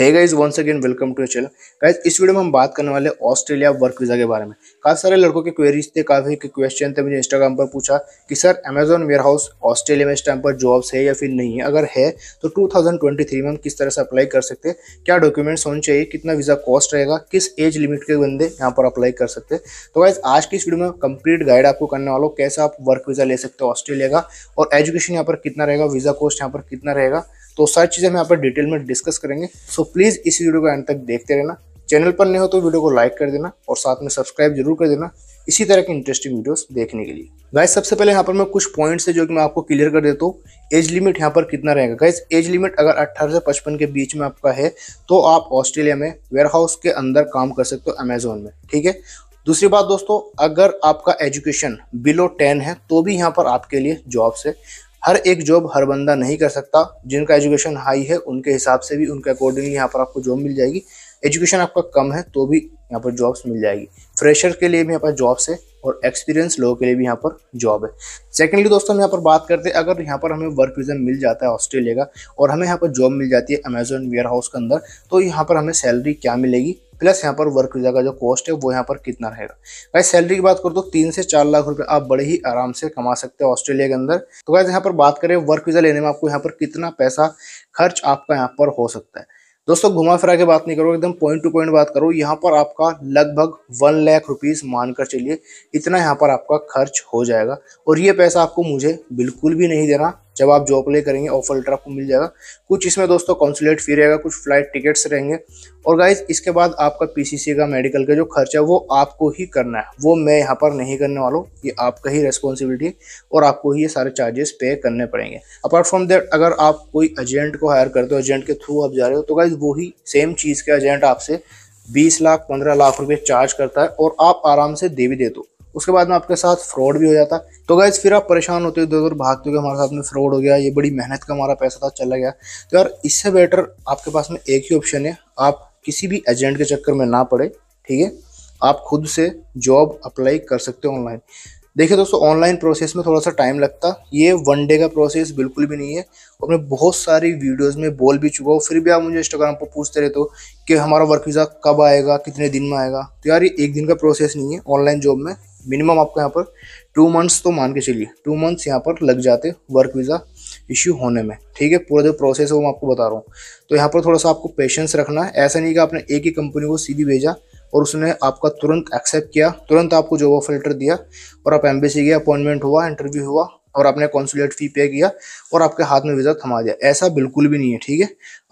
hey guys once again welcome to channel guys इस video में हम बात करने वाले ऑस्ट्रेलिया वर्क वीज़ा के बारे में काफ़ी सारे लड़कों के क्वेरीज थे काफ़ी के क्वेश्चन थे मुझे इंस्टाग्राम पर पूछा कि sir Amazon warehouse Australia में इस टाइम पर जॉब्स है या फिर नहीं है अगर है तो 2023 में हम किस तरह से अप्लाई कर सकते हैं क्या डॉक्यूमेंट्स होने चाहिए कितना वीज़ा कॉस्ट रहेगा किस एज लिमिट के बंदे यहाँ पर अप्लाई कर सकते हैं तो गाइज आज की इस वीडियो में कंप्लीट गाइड आपको करने वालों कैसे आप वर्क वीज़ा ले सकते हो ऑस्ट्रेलिया का और एजुकेशन यहाँ पर कितना रहेगा वीज़ा कॉस्ट यहाँ पर कितना रहेगा तो सारी चीज़ें हम यहाँ पर डिटेल में डिस्कस करेंगे सो प्लीज़ इस वीडियो को एंड तक देखते रहना चैनल पर नहीं हो तो वीडियो को लाइक कर देना और साथ में सब्सक्राइब जरूर कर देना इसी तरह की इंटरेस्टिंग वीडियोस देखने के लिए गाइज सबसे पहले यहाँ पर मैं कुछ पॉइंट्स है जो कि मैं आपको क्लियर कर देता हूँ एज लिमिट यहाँ पर कितना रहेगा गाइज एज लिमिट अगर 18 से 55 के बीच में आपका है तो आप ऑस्ट्रेलिया में वेयर हाउस के अंदर काम कर सकते हो अमेजोन में ठीक है दूसरी बात दोस्तों अगर आपका एजुकेशन बिलो टेन है तो भी यहाँ पर आपके लिए जॉब्स है हर एक जॉब हर बंदा नहीं कर सकता जिनका एजुकेशन हाई है उनके हिसाब से भी उनके अकॉर्डिंगली यहाँ पर आपको जॉब मिल जाएगी एजुकेशन आपका कम है तो भी यहाँ पर जॉब्स मिल जाएगी फ्रेशर के लिए भी यहाँ पर जॉब्स है और एक्सपीरियंस लोगों के लिए भी यहाँ पर जॉब है सेकेंडली दोस्तों हम यहाँ पर बात करते हैं अगर यहाँ पर हमें वर्क वीज़ा मिल जाता है ऑस्ट्रेलिया का और हमें यहाँ पर जॉब मिल जाती है अमेजोन वेयर हाउस के अंदर तो यहाँ पर हमें सैलरी क्या मिलेगी प्लस यहाँ पर वर्क वीज़ा का जो कॉस्ट है वो यहाँ पर कितना रहेगा भाई सैलरी की बात करो तो तीन से चार लाख रुपए आप बड़े ही आराम से कमा सकते हैं ऑस्ट्रेलिया के अंदर तो गाइज यहाँ पर बात करें वर्क वीज़ा लेने में आपको यहाँ पर कितना पैसा खर्च आपका यहाँ पर हो सकता है दोस्तों घुमा फिरा के बात नहीं करो एकदम पॉइंट टू पॉइंट बात करो यहाँ पर आपका लगभग वन लाख रुपीस मानकर चलिए इतना यहाँ पर आपका खर्च हो जाएगा और ये पैसा आपको मुझे बिल्कुल भी नहीं देना जब आप जॉब ले करेंगे ऑफर लेटर आपको मिल जाएगा कुछ इसमें दोस्तों कॉन्सुलेट फी रहेगा कुछ फ्लाइट टिकट्स रहेंगे और गाइज इसके बाद आपका पीसीसी का मेडिकल का जो खर्चा है वो आपको ही करना है वो मैं यहाँ पर नहीं करने वाला हूँ ये आपका ही रेस्पॉन्सिबिलिटी और आपको ही ये सारे चार्जेस पे करने पड़ेंगे अपार्ट फ्रॉम दैट अगर आप कोई एजेंट को हायर करते हो एजेंट के थ्रू आप जा रहे हो तो गाइज वही सेम चीज़ का एजेंट आपसे बीस लाख पंद्रह लाख रुपये चार्ज करता है और आप आराम से दे भी देते हो उसके बाद में आपके साथ फ्रॉड भी हो जाता तो गैस फिर आप परेशान होते हो इधर उधर भागते हो कि हमारे साथ में फ्रॉड हो गया ये बड़ी मेहनत का हमारा पैसा था चला गया तो यार इससे बेटर आपके पास में एक ही ऑप्शन है आप किसी भी एजेंट के चक्कर में ना पड़े ठीक है आप खुद से जॉब अप्लाई कर सकते हो ऑनलाइन देखिए दोस्तों ऑनलाइन प्रोसेस में थोड़ा सा टाइम लगता ये वन डे का प्रोसेस बिल्कुल भी नहीं है और मैं बहुत सारी वीडियोस में बोल भी चुका हूँ फिर भी आप मुझे इंस्टाग्राम पर पूछते रहते हो कि हमारा वर्क वीज़ा कब आएगा कितने दिन में आएगा तो यार ये एक दिन का प्रोसेस नहीं है ऑनलाइन जॉब में मिनिमम आपको यहाँ पर टू मंथ्स तो मान के चलिए टू मंथ्स यहाँ पर लग जाते वर्क वीज़ा इश्यू होने में ठीक है पूरा जो प्रोसेस है वो मैं आपको बता रहा हूँ तो यहाँ पर थोड़ा सा आपको पेशेंस रखना है ऐसा नहीं कि आपने एक ही कंपनी को सीधी भेजा और उसने आपका तुरंत एक्सेप्ट किया तुरंत आपको जॉब ऑफर लेटर दिया और आप एम्बेसी गए अपॉइंटमेंट हुआ इंटरव्यू हुआ और आपने कॉन्सुलेट फी पे किया और आपके हाथ में वीज़ा थमा दिया ऐसा बिल्कुल भी नहीं है ठीक है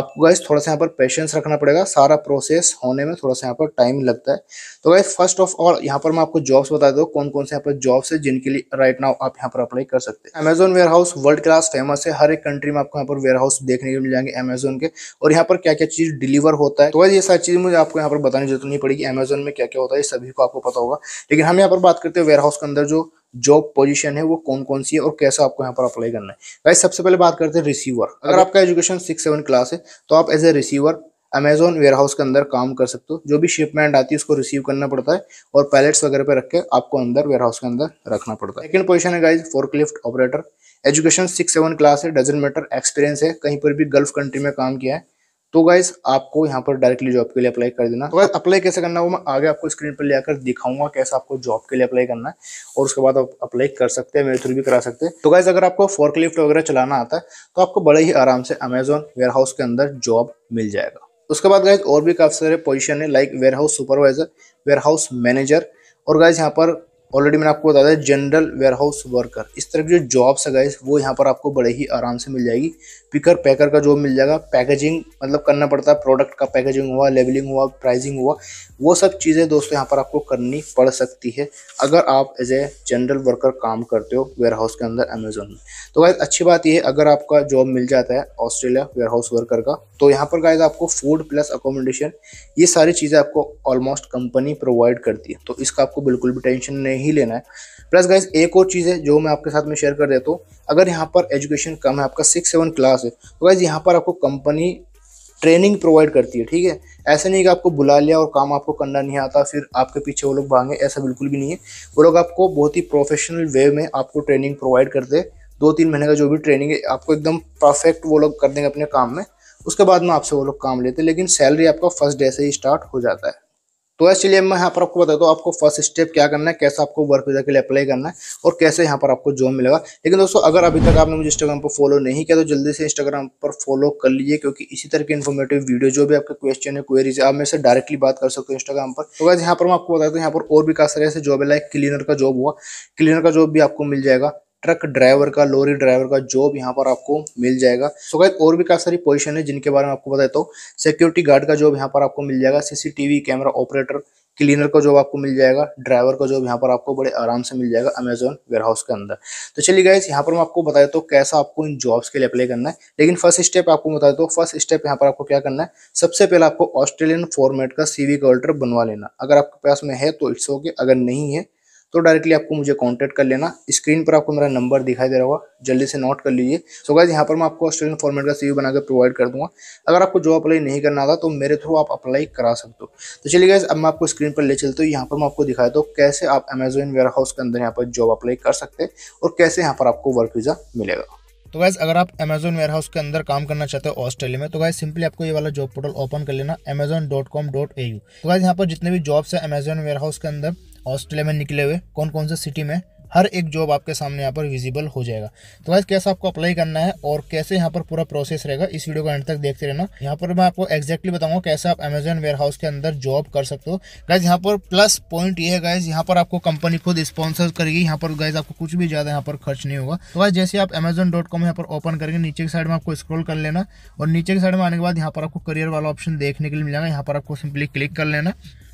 आपको गाइज थोड़ा सा यहाँ पर पेशेंस रखना पड़ेगा सारा प्रोसेस होने में थोड़ा सा यहाँ पर टाइम लगता है तो गाइज फर्स्ट ऑफ ऑल यहाँ पर मैं आपको जॉब्स बता दूँ कौन कौन से यहाँ पर जॉब्स है जिनके लिए राइट नाउ आप यहाँ पर अप्लाई कर सकते हैं Amazon warehouse world class famous है हर एक कंट्री में आपको यहाँ पर वेयर हाउस देखने को मिल जाएंगे अमेजोन के और यहाँ पर क्या क्या चीज़ डिलीवर होता है तो गाइज ये सारी चीज़ मुझे आपको यहाँ पर बताने जरूरत नहीं पड़ेगी अमेजोन में क्या क्या होता है सभी को आपको पता होगा लेकिन हम यहाँ पर बात करते हैं वेयर हाउस के अंदर जो जॉब पोजीशन है वो कौन कौन सी है और कैसा आपको यहाँ पर अप्लाई करना है भाई सबसे पहले बात करते हैं रिसीवर अगर आपका एजुकेशन सिक्स सेवन क्लास है तो आप as a receiver Amazon warehouse के अंदर काम कर सकते हो जो भी शिपमेंट आती है उसको रिसीव करना पड़ता है और पैलेट्स वगैरह पे रख के आपको अंदर वेयरहाउस के अंदर रखना पड़ता है सेकंड पोजीशन है guys forklift operator education six seven class है डजेंट मैटर एक्सपीरियंस है कहीं पर भी गल्फ कंट्री में काम किया है तो गाइज आपको यहाँ पर डायरेक्टली जॉब के लिए अप्लाई कर देना तो गाइस अप्लाई कैसे करना वो मैं आगे आपको स्क्रीन पर ले आकर दिखाऊंगा कैसे आपको जॉब के लिए अप्लाई करना है और उसके बाद आप अप्लाई कर सकते हैं मेरे थ्रू भी करा सकते हैं तो गाइज अगर आपको फोर्कलिफ्ट वगैरह चलाना आता है तो आपको बड़े ही आराम से अमेजोन हाउस के अंदर जॉब मिल जाएगा उसके बाद गाइज और भी काफ़ी सारे पोजिशन है like house supervisor warehouse manager और गाइज यहाँ पर ऑलरेडी मैंने आपको बता दिया जनरल हाउस वर्कर इस तरह की जो जॉब्स है गाइज वो यहाँ पर आपको बड़े ही आराम से मिल जाएगी पिकर पैकर का जॉब मिल जाएगा पैकेजिंग मतलब करना पड़ता है प्रोडक्ट का पैकेजिंग हुआ लेबलिंग हुआ प्राइसिंग हुआ वो सब चीज़ें दोस्तों यहाँ पर आपको करनी पड़ सकती है अगर आप एज ए जनरल वर्कर काम करते हो वेयर हाउस के अंदर अमेजोन में तो गाय अच्छी बात यह है अगर आपका जॉब मिल जाता है ऑस्ट्रेलिया वेयर हाउस वर्कर का तो यहाँ पर गाइज आपको फूड प्लस अकोमोडेशन ये सारी चीज़ें आपको ऑलमोस्ट कंपनी प्रोवाइड करती है तो इसका आपको बिल्कुल भी टेंशन नहीं लेना है प्लस गाइज एक और चीज़ है जो मैं आपके साथ में शेयर कर देता हूँ अगर यहाँ पर एजुकेशन कम है आपका सिक्स सेवन क्लास है तो गाइज यहाँ पर आपको कंपनी ट्रेनिंग प्रोवाइड करती है ठीक है ऐसे नहीं कि आपको बुला लिया और काम आपको करना नहीं आता फिर आपके पीछे वो लोग भागें ऐसा बिल्कुल भी नहीं है वो लोग आपको बहुत ही प्रोफेशनल वे में आपको ट्रेनिंग प्रोवाइड करते दो तीन महीने का जो भी ट्रेनिंग है आपको एकदम परफेक्ट वो लोग कर देंगे अपने काम में उसके बाद में आपसे वो लोग काम लेते हैं लेकिन सैलरी आपका फर्स्ट डे से ही स्टार्ट हो जाता है तो इसलिए मैं यहाँ पर आपको बताता हूँ तो आपको फर्स्ट स्टेप क्या करना है कैसे आपको वर्क वीज़ा के लिए अप्लाई करना है और कैसे यहाँ पर आपको जॉब मिलेगा लेकिन दोस्तों अगर अभी तक आपने मुझे इंस्टाग्राम पर फॉलो नहीं किया तो जल्दी से इंस्टाग्राम पर फॉलो कर लीजिए क्योंकि इसी तरह की इन्फॉर्मेटिव वीडियो जो भी आपके क्वेश्चन है क्वेरीज है आप मेरे से डायरेक्टली बात कर सकते हो इंस्टाग्राम पर तो यहाँ पर मैं आपको बताता हूँ यहाँ पर और भी काफी सारे ऐसे जॉब है लाइक क्लीनर का जॉब हुआ क्लीनर का जॉब भी आपको मिल जाएगा ट्रक ड्राइवर का लॉरी ड्राइवर का जॉब यहाँ पर आपको मिल जाएगा सो so, और भी काफ़ी सारी पोजीशन है जिनके बारे में आपको बताए तो सिक्योरिटी गार्ड का जॉब यहाँ पर आपको मिल जाएगा सीसीटीवी कैमरा ऑपरेटर क्लीनर का जॉब आपको मिल जाएगा ड्राइवर का जॉब यहाँ पर आपको बड़े आराम से मिल जाएगा अमेजोन वेयरहाउस के अंदर तो चलिए गाइस यहाँ पर मैं आपको बता देता हूँ कैसा आपको इन जॉब्स के लिए अप्लाई करना है लेकिन फर्स्ट स्टेप आपको बता देता हूँ फर्स्ट स्टेप यहाँ पर आपको क्या करना है सबसे पहले आपको ऑस्ट्रेलियन फॉर्मेट का सीवी का ऑल्टर बनवा लेना अगर आपके पास में है तो इट्स ओके अगर नहीं है तो डायरेक्टली आपको मुझे कॉन्टैक्ट कर लेना स्क्रीन पर आपको मेरा नंबर दिखाई दे रहा होगा जल्दी से नोट कर लीजिए सो गाइज यहाँ पर मैं आपको ऑस्ट्रेलियन फॉर्मेट का सी बनाकर प्रोवाइड कर दूंगा अगर आपको जॉब अप्लाई नहीं करना था तो मेरे थ्रू आप अप्लाई करा सकते हो तो चलिए गाइज अब मैं आपको स्क्रीन पर ले चलते हूँ यहाँ पर मैं आपको दिखाया दो कैसे आप अमेजोन वेयर हाउस के अंदर यहाँ पर जॉब अप्लाई कर सकते हैं और कैसे यहाँ पर आपको वर्क वीज़ा मिलेगा तो गैस अगर आप अमेजोन वेयर हाउस के अंदर काम करना चाहते हो ऑस्ट्रेलिया में तो गैस सिंपली आपको ये वाला जॉब पोर्टल ओपन कर लेना Amazon dot com dot A U तो गैस यहाँ पर जितने भी जॉब्स है अमेजोन वेयर हाउस के अंदर ऑस्ट्रेलिया में निकले हुए कौन कौन से सिटी में हर एक जॉब आपके सामने यहाँ पर विजिबल हो जाएगा तो गाइस कैसे आपको अप्लाई करना है और कैसे यहाँ पर पूरा प्रोसेस रहेगा इस वीडियो को एंड तक देखते रहना यहाँ पर मैं आपको एक्जैक्टली बताऊंगा कैसे आप अमेजन वेयर हाउस के अंदर जॉब कर सकते हो गाइज यहाँ पर प्लस पॉइंट ये है गाइज यहाँ पर आपको कंपनी खुद स्पॉन्सर करेगी यहाँ पर गाइज आपको कुछ भी ज्यादा यहाँ पर खर्च नहीं होगा तो गाइज जैसे आप अमेजन डॉट कॉम यहाँ पर ओपन करेंगे नीचे की साइड में आपको स्क्रोल कर लेना और नीचे की साइड में आने के बाद यहाँ पर आपको करियर वाला ऑप्शन देखने के लिए मिल जाएगा यहाँ पर आपको सिंपली क्लिक कर लेना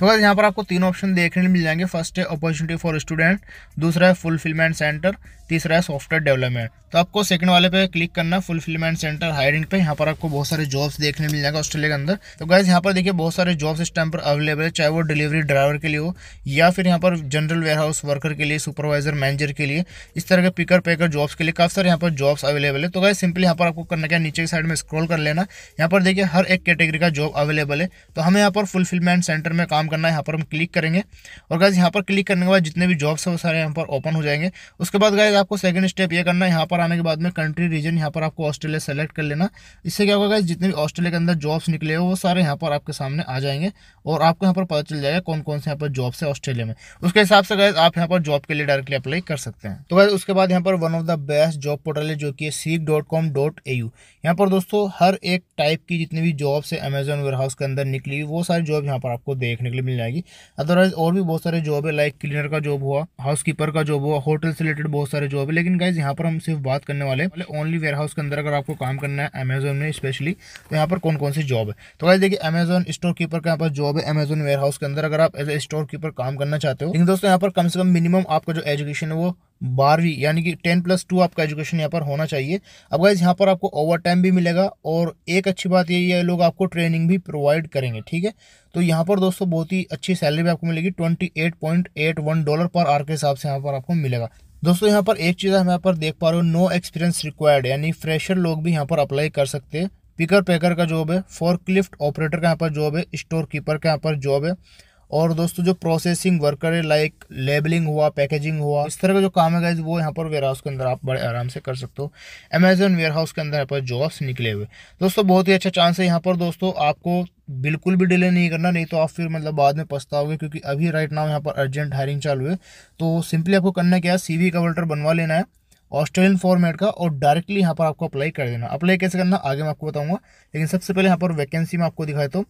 तो बस यहाँ पर आपको तीन ऑप्शन देखने मिल जाएंगे फर्स्ट है अपॉर्चुनिटी फॉर स्टूडेंट दूसरा है फुलफिलमेंट सेंटर तीसरा है सॉफ्टवेयर डेवलपमेंट तो आपको सेकंड वाले पे क्लिक करना फुलफिलमेंट सेंटर हायरिंग पे यहाँ पर आपको बहुत सारे जॉब्स देखने मिल जाएंगे ऑस्ट्रेलिया के अंदर तो गैस यहाँ पर देखिए बहुत सारे जॉब्स इस टाइम पर अवेलेबल है चाहे वो डिलीवरी ड्राइवर के लिए हो या फिर यहाँ पर जनरल वेयर हाउस वर्कर के लिए सुपरवाइजर मैनेजर के लिए इस तरह के पिकर पेकर जॉब्स के लिए काफ़ी सारे यहाँ पर जॉब्स अवेलेबल है तो गैस सिंपली यहाँ पर आपको करना क्या नीचे की साइड में स्क्रॉल कर लेना यहाँ पर देखिए हर एक कैटेगरी का जॉब अवेलेबल है तो हमें यहाँ पर फुलफिलमेंट सेंटर में काम काम करना है यहाँ पर हम क्लिक करेंगे और गाइज यहाँ पर क्लिक करने के बाद जितने भी जॉब्स हैं वो सारे यहाँ पर ओपन हो जाएंगे उसके बाद गाइज आपको सेकंड स्टेप ये करना है यहाँ पर आने के बाद में कंट्री रीजन यहाँ पर आपको ऑस्ट्रेलिया सेलेक्ट कर लेना इससे क्या होगा गाइज जितने भी ऑस्ट्रेलिया के अंदर जॉब्स निकले हो वो सारे यहाँ पर आपके सामने आ जाएंगे और आपको यहाँ पर पता चल जाएगा कौन कौन से यहाँ पर जॉब्स है ऑस्ट्रेलिया में उसके हिसाब से गाइज आप यहाँ पर जॉब के लिए डायरेक्टली अप्लाई कर सकते हैं तो गाइज उसके बाद यहाँ पर one of the best job portal है जो कि है Seek dot com dot A U यहाँ पर दोस्तों हर एक टाइप की जितनी भी जॉब्स है अमेजोन वेयर हाउस के अंदर निकली वो सारी जॉब यहाँ पर आपको देखने के लिए मिल जाएगी अदरवाइज और भी बहुत सारे जॉब है लाइक क्लीनर का जॉब हुआ हाउस कीपर का जॉब हुआ होटल से रिलेटेड बहुत सारे जॉब है लेकिन गाइज यहाँ पर हम सिर्फ बात करने वाले ओनली वेयर हाउस के अंदर अगर आपको काम करना है अमेजोन में स्पेशली तो यहाँ पर कौन कौन सी जॉब है तो गाइज देखिए अमेजोन स्टोर कीपर का यहाँ पर जॉब है अमेजोन वेयर हाउस के अंदर अगर आप एज ए स्टोर कीपर काम करना चाहते हो लेकिन दोस्तों यहाँ पर कम से कम मिनिमम आपका जो एजुकेशन है वो बारहवीं यानी कि टेन प्लस टू आपका एजुकेशन यहाँ पर होना चाहिए अब गाइज यहाँ पर आपको ओवर टाइम भी मिलेगा और एक अच्छी बात यही है लोग आपको ट्रेनिंग भी प्रोवाइड करेंगे ठीक है तो यहाँ पर दोस्तों बहुत ही अच्छी सैलरी भी आपको मिलेगी twenty eight point eight one dollar per hour के हिसाब से यहाँ पर आपको मिलेगा दोस्तों यहाँ पर एक चीज़ हम यहाँ पर देख पा रहे हो नो एक्सपीरियंस रिक्वायर्ड यानी फ्रेशर लोग भी यहाँ पर अप्लाई कर सकते हैं पिकर पैकर का जॉब है फॉर क्लिफ्ट ऑपरेटर का यहाँ पर जॉब है स्टोर कीपर का यहाँ पर जॉब है और दोस्तों जो प्रोसेसिंग वर्कर है लाइक लेबलिंग हुआ पैकेजिंग हुआ इस तरह का जो काम है गाइज वो यहाँ पर वेयर हाउस के अंदर आप बड़े आराम से कर सकते हो अमेजोन वेयर हाउस के अंदर यहाँ पर जॉब्स निकले हुए दोस्तों बहुत ही अच्छा चांस है यहाँ पर दोस्तों आपको बिल्कुल भी डिले नहीं करना नहीं तो आप फिर मतलब बाद में पछताओगे क्योंकि अभी राइट नाउ यहाँ पर अर्जेंट हायरिंग चालू है तो सिंपली आपको करना क्या है सी वी वल्टर बनवा लेना है ऑस्ट्रेलियन फॉर्मेट का और डायरेक्टली यहाँ पर आपको अप्लाई कर देना अप्लाई कैसे करना आगे मैं आपको बताऊंगा लेकिन सबसे पहले यहाँ पर वैकेंसी में आपको दिखाए तो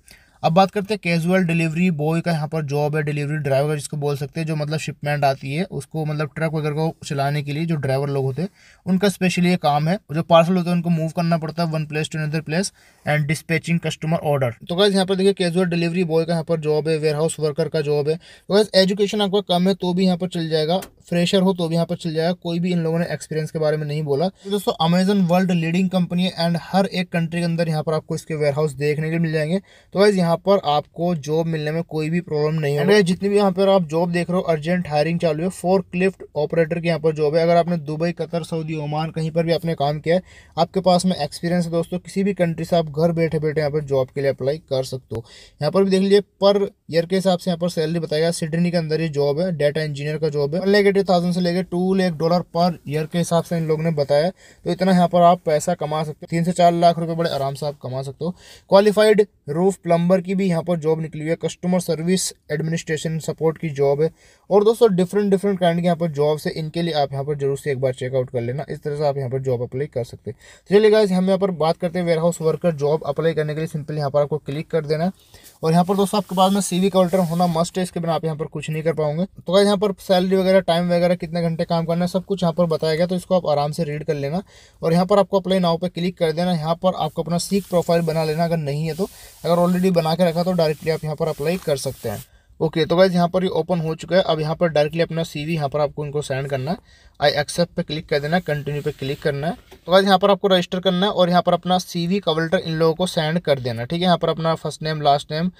अब बात करते हैं कैजुअल डिलीवरी बॉय का यहाँ पर जॉब है डिलीवरी ड्राइवर जिसको बोल सकते हैं जो मतलब शिपमेंट आती है उसको मतलब ट्रक वगैरह को चलाने के लिए जो ड्राइवर लोग होते हैं उनका स्पेशली ये काम है जो पार्सल होता है उनको मूव करना पड़ता है one place to another place and dispatching customer order तो गैस यहाँ पर देखिए कैजुअल डिलीवरी बॉय का यहाँ पर जॉब है वेयर हाउस वर्कर का जॉब है तो गैस एजुकेशन आपका कम है तो भी यहाँ पर चल जाएगा फ्रेशर हो तो भी यहाँ पर चल जाएगा कोई भी इन लोगों ने एक्सपीरियंस के बारे में नहीं बोला तो दोस्तों अमेजन वर्ल्ड लीडिंग कंपनी है एंड हर एक कंट्री के अंदर यहाँ पर आपको इसके वेयर हाउस देखने के मिल जाएंगे तो गैस यहाँ यहाँ पर आपको जॉब मिलने में कोई भी प्रॉब्लम नहीं होगा जितनी भी यहाँ पर आप जॉब देख रहे हो अर्जेंट हायरिंग चालू है फोर क्लिफ्ट ऑपरेटर की यहाँ पर जॉब है अगर आपने दुबई कतर सऊदी ओमान कहीं पर भी आपने काम किया है आपके पास में एक्सपीरियंस है दोस्तों किसी भी कंट्री से आप घर बैठे बैठे यहाँ पर जॉब के लिए अप्लाई कर सकते हो यहाँ पर भी देख लीजिए पर ईयर के हिसाब से यहाँ पर सैलरी बताया सिडनी के अंदर ये जॉब है डाटा इंजीनियर का जॉब है वन थाउजेंड से लेकर टू लेख डॉलर पर ईयर के हिसाब से इन लोगों ने बताया तो इतना यहाँ पर आप पैसा कमा सकते हो तीन से चार लाख रुपये बड़े आराम से आप कमा सकते हो क्वालिफाइड रूफ प्लम्बर ड्राइवर की भी यहाँ पर जॉब निकली हुई है कस्टमर सर्विस एडमिनिस्ट्रेशन सपोर्ट की जॉब है और दोस्तों डिफरेंट डिफरेंट काइंड के यहाँ पर जॉब्स है इनके लिए आप यहाँ पर जरूर से एक बार चेकआउट कर लेना इस तरह से आप यहाँ पर जॉब अप्लाई कर सकते हैं चलिए गाइज हम यहाँ पर बात करते हैं warehouse worker job apply करने के लिए सिंपली यहाँ पर आपको क्लिक कर देना और यहाँ पर दोस्तों आपके पास में सी वी अल्टर होना मस्ट है इसके बिना आप यहाँ पर कुछ नहीं कर पाऊंगे तो गाइज यहाँ पर सैलरी वगैरह टाइम वगैरह कितने घंटे काम करना है सब कुछ यहाँ पर बताया गया तो इसको आप आराम से रीड कर लेना और यहाँ पर आपको अप्लाई नाव पर क्लिक कर देना यहाँ पर आपको अपना सीख प्रोफाइल बना लेना अगर नहीं है तो अगर ऑलरेडी बना बना के रखा तो डायरेक्टली आप यहाँ पर अप्लाई कर सकते हैं ओके तो गाइज यहाँ पर ये ओपन हो चुका है अब यहाँ पर डायरेक्टली अपना सी वी यहाँ पर आपको इनको सेंड करना है आई एक्सेप्ट पे क्लिक कर देना है कंटिन्यू पे क्लिक करना है तो गाइज यहाँ पर आपको रजिस्टर करना है और यहाँ पर अपना सी वी कवल्टर इन लोगों को सेंड कर देना ठीक है यहाँ पर अपना फर्स्ट नेम लास्ट नेम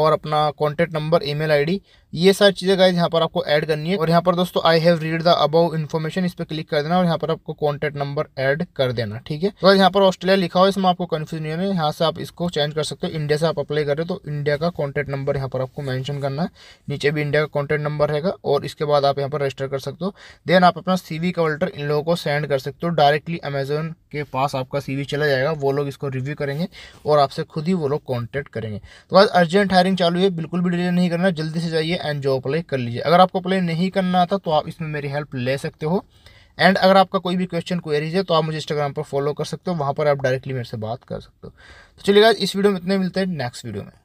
और अपना contact number email I D ये सारी चीज़ें गाइज यहाँ पर आपको ऐड करनी है और यहाँ पर दोस्तों I have read the above information इस पर क्लिक कर देना और यहाँ पर आपको कॉन्टैक्ट नंबर ऐड कर देना ठीक है तो यहाँ पर ऑस्ट्रेलिया लिखा हो इसमें आपको कन्फ्यूज नहीं होना यहाँ से आप इसको चेंज कर सकते हो इंडिया से आप अप्लाई कर रहे हो तो इंडिया का कॉन्टैक्ट नंबर यहाँ पर आपको मैंशन करना है नीचे भी इंडिया का कॉन्टैक्ट नंबर रहेगा और इसके बाद आप यहाँ पर रजिस्टर कर सकते हो देन आप अपना सी का वल्टर इन लोगों को सेंड कर सकते हो डायरेक्टली अमेजोन के पास आपका सी चला जाएगा वो लोग इसको रिव्यू करेंगे और आपसे खुद ही वो लोग कॉन्टेक्ट करेंगे तो बस अर्जेंट हायरिंग चालू है बिल्कुल भी डिले नहीं करना जल्दी से जाइए एंड जो अप्लाई कर लीजिए अगर आपको अप्लाई नहीं करना आता तो आप इसमें मेरी हेल्प ले सकते हो एंड अगर आपका कोई भी क्वेश्चन क्वेरीज है तो आप मुझे इंस्टाग्राम पर फॉलो कर सकते हो वहाँ पर आप डायरेक्टली मेरे से बात कर सकते हो तो चलिए इस वीडियो में इतने मिलते हैं नेक्स्ट वीडियो में